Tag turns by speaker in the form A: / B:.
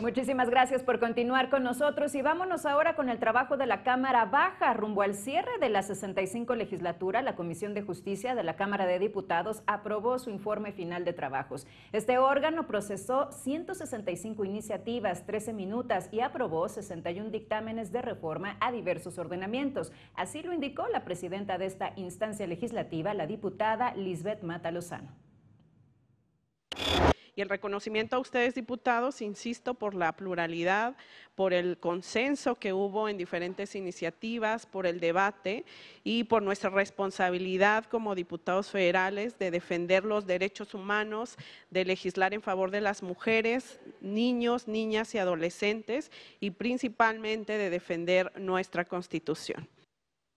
A: Muchísimas gracias por continuar con nosotros y vámonos ahora con el trabajo de la Cámara Baja rumbo al cierre de la 65 legislatura. La Comisión de Justicia de la Cámara de Diputados aprobó su informe final de trabajos. Este órgano procesó 165 iniciativas, 13 minutas y aprobó 61 dictámenes de reforma a diversos ordenamientos. Así lo indicó la presidenta de esta instancia legislativa, la diputada Lisbeth Mata Lozano.
B: Y el reconocimiento a ustedes, diputados, insisto, por la pluralidad, por el consenso que hubo en diferentes iniciativas, por el debate y por nuestra responsabilidad como diputados federales de defender los derechos humanos, de legislar en favor de las mujeres, niños, niñas y adolescentes y principalmente de defender nuestra Constitución.